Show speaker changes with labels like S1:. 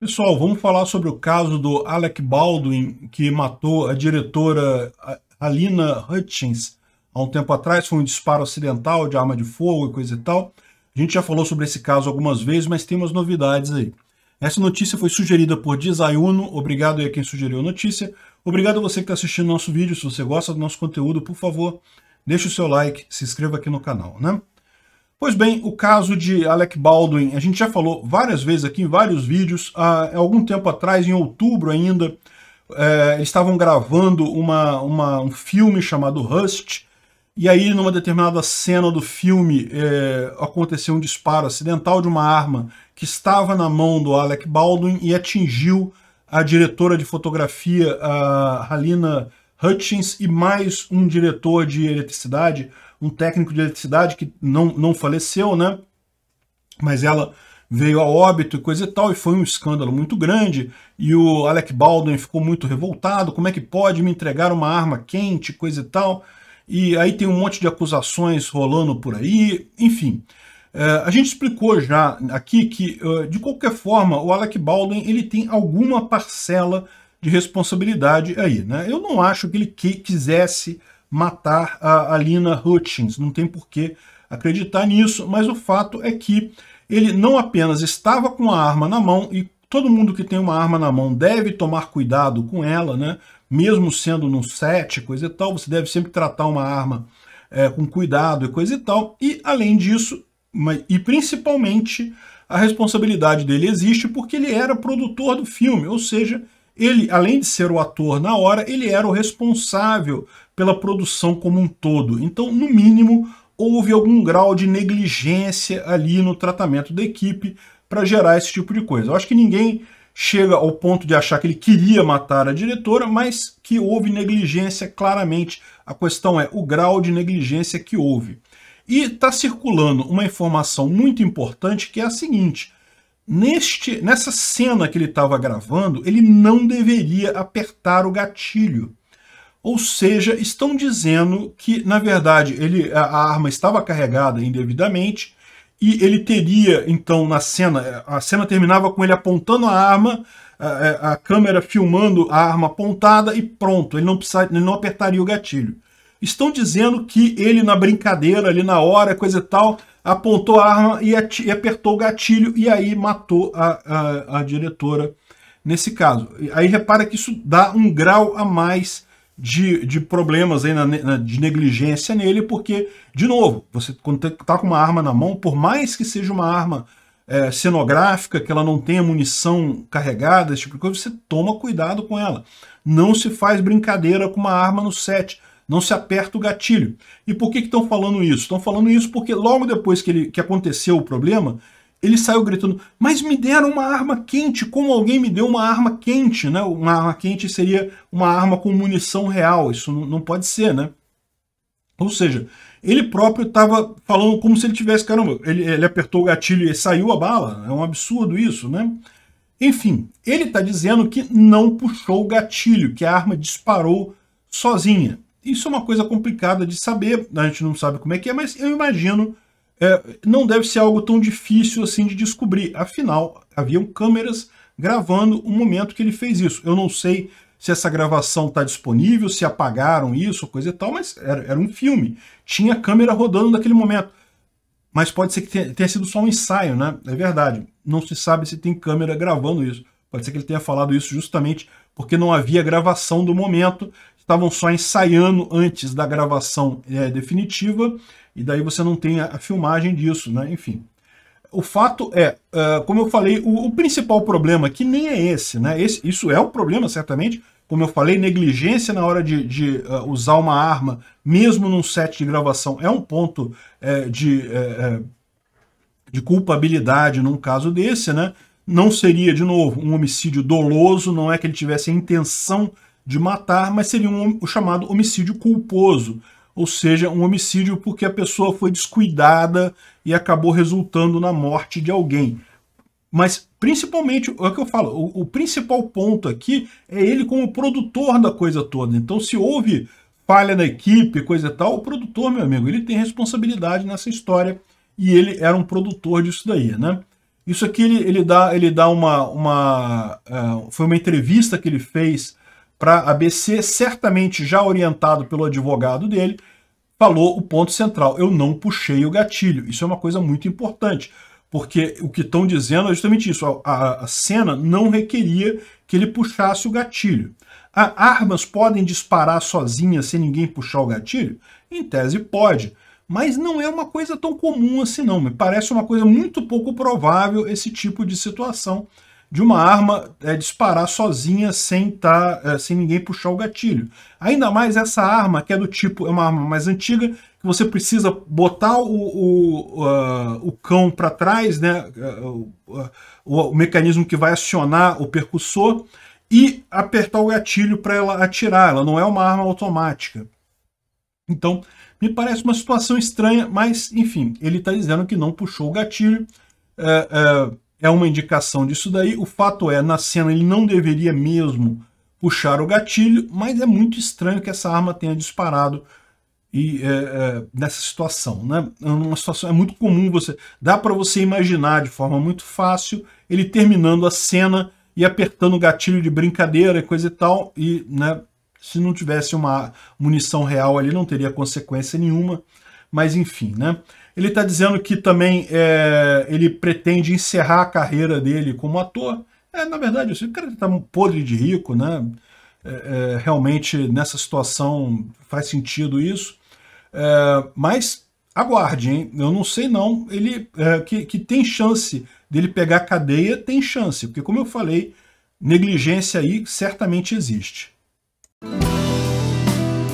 S1: Pessoal, vamos falar sobre o caso do Alec Baldwin, que matou a diretora Alina Hutchins há um tempo atrás. Foi um disparo acidental de arma de fogo e coisa e tal. A gente já falou sobre esse caso algumas vezes, mas tem umas novidades aí. Essa notícia foi sugerida por Desayuno. Obrigado aí a quem sugeriu a notícia. Obrigado a você que está assistindo nosso vídeo. Se você gosta do nosso conteúdo, por favor, deixe o seu like, se inscreva aqui no canal, né? Pois bem, o caso de Alec Baldwin, a gente já falou várias vezes aqui em vários vídeos, há algum tempo atrás, em outubro ainda, é, eles estavam gravando uma, uma, um filme chamado Rust, e aí numa determinada cena do filme é, aconteceu um disparo acidental de uma arma que estava na mão do Alec Baldwin e atingiu a diretora de fotografia, a Halina Hutchins, e mais um diretor de eletricidade, um técnico de eletricidade que não, não faleceu, né? Mas ela veio a óbito e coisa e tal, e foi um escândalo muito grande, e o Alec Baldwin ficou muito revoltado, como é que pode me entregar uma arma quente, coisa e tal, e aí tem um monte de acusações rolando por aí, enfim. É, a gente explicou já aqui que, de qualquer forma, o Alec Baldwin ele tem alguma parcela de responsabilidade aí. Né? Eu não acho que ele que, quisesse matar a Alina Hutchins. Não tem por que acreditar nisso, mas o fato é que ele não apenas estava com a arma na mão, e todo mundo que tem uma arma na mão deve tomar cuidado com ela, né? mesmo sendo num set, coisa e tal, você deve sempre tratar uma arma é, com cuidado e coisa e tal. E além disso, e principalmente, a responsabilidade dele existe porque ele era produtor do filme, ou seja, ele, além de ser o ator na hora, ele era o responsável pela produção como um todo. Então, no mínimo, houve algum grau de negligência ali no tratamento da equipe para gerar esse tipo de coisa. Eu acho que ninguém chega ao ponto de achar que ele queria matar a diretora, mas que houve negligência claramente. A questão é o grau de negligência que houve. E está circulando uma informação muito importante que é a seguinte: neste, nessa cena que ele estava gravando, ele não deveria apertar o gatilho. Ou seja, estão dizendo que, na verdade, ele, a arma estava carregada indevidamente e ele teria, então, na cena, a cena terminava com ele apontando a arma, a, a câmera filmando a arma apontada e pronto, ele não, precisa, ele não apertaria o gatilho estão dizendo que ele, na brincadeira, ali na hora, coisa e tal, apontou a arma e, e apertou o gatilho e aí matou a, a, a diretora nesse caso. Aí repara que isso dá um grau a mais de, de problemas aí na, na, de negligência nele, porque, de novo, você quando tá, tá com uma arma na mão, por mais que seja uma arma é, cenográfica, que ela não tenha munição carregada, esse tipo de coisa, você toma cuidado com ela. Não se faz brincadeira com uma arma no set não se aperta o gatilho. E por que estão falando isso? Estão falando isso porque logo depois que, ele, que aconteceu o problema, ele saiu gritando, mas me deram uma arma quente, como alguém me deu uma arma quente, né? Uma arma quente seria uma arma com munição real, isso não, não pode ser, né? Ou seja, ele próprio estava falando como se ele tivesse, caramba, ele, ele apertou o gatilho e saiu a bala, é um absurdo isso, né? Enfim, ele está dizendo que não puxou o gatilho, que a arma disparou sozinha. Isso é uma coisa complicada de saber, a gente não sabe como é que é, mas eu imagino é, não deve ser algo tão difícil assim de descobrir. Afinal, haviam câmeras gravando o momento que ele fez isso. Eu não sei se essa gravação está disponível, se apagaram isso, coisa e tal, mas era, era, um filme. Tinha câmera rodando naquele momento. Mas pode ser que tenha, tenha sido só um ensaio, né? É verdade. Não se sabe se tem câmera gravando isso. Pode ser que ele tenha falado isso justamente porque não havia gravação do momento estavam só ensaiando antes da gravação é, definitiva, e daí você não tem a, filmagem disso, né? Enfim. O fato é, uh, como eu falei, o, o, principal problema, que nem é esse, né? Esse, isso é um problema, certamente, como eu falei, negligência na hora de, de uh, usar uma arma, mesmo num set de gravação, é um ponto uh, de, de culpabilidade num caso desse, né? Não seria, de novo, um homicídio doloso, não é que ele tivesse a intenção de matar, mas seria um, o chamado homicídio culposo, ou seja, um homicídio porque a pessoa foi descuidada e acabou resultando na morte de alguém. Mas principalmente, é o que eu falo, o, o principal ponto aqui é ele como produtor da coisa toda. Então se houve falha na equipe, coisa e tal, o produtor, meu amigo, ele tem responsabilidade nessa história e ele era um produtor disso daí, né? Isso aqui ele, ele dá, ele dá uma, uma uh, foi uma entrevista que ele fez para a ABC, certamente já orientado pelo advogado dele, falou o ponto central. Eu não puxei o gatilho. Isso é uma coisa muito importante, porque o que estão dizendo é justamente isso. A, a, cena não requeria que ele puxasse o gatilho. A, armas podem disparar sozinhas sem ninguém puxar o gatilho? Em tese, pode. Mas não é uma coisa tão comum assim, não. Me parece uma coisa muito pouco provável esse tipo de situação de uma arma é, disparar sozinha sem, tá, é, sem ninguém puxar o gatilho. Ainda mais essa arma, que é do tipo, é uma arma mais antiga, que você precisa botar o, o, uh, o cão para trás, né, o, o, o mecanismo que vai acionar o percussor, e apertar o gatilho para ela atirar. Ela não é uma arma automática. Então, me parece uma situação estranha, mas enfim, ele está dizendo que não puxou o gatilho. É, é, é uma indicação disso daí. O fato é, na cena ele não deveria mesmo puxar o gatilho, mas é muito estranho que essa arma tenha disparado e é, é, nessa situação, né? É uma situação é muito comum você dá para você imaginar de forma muito fácil ele terminando a cena e apertando o gatilho de brincadeira e coisa e tal e, né? Se não tivesse uma munição real ali não teria consequência nenhuma, mas enfim, né? Ele está dizendo que também é, ele pretende encerrar a carreira dele como ator. É, na verdade, assim, o cara está podre de rico, né? É, é, realmente, nessa situação, faz sentido isso. É, mas aguarde, hein? Eu não sei não. Ele é, que, que tem chance dele pegar cadeia, tem chance. Porque, como eu falei, negligência aí certamente existe.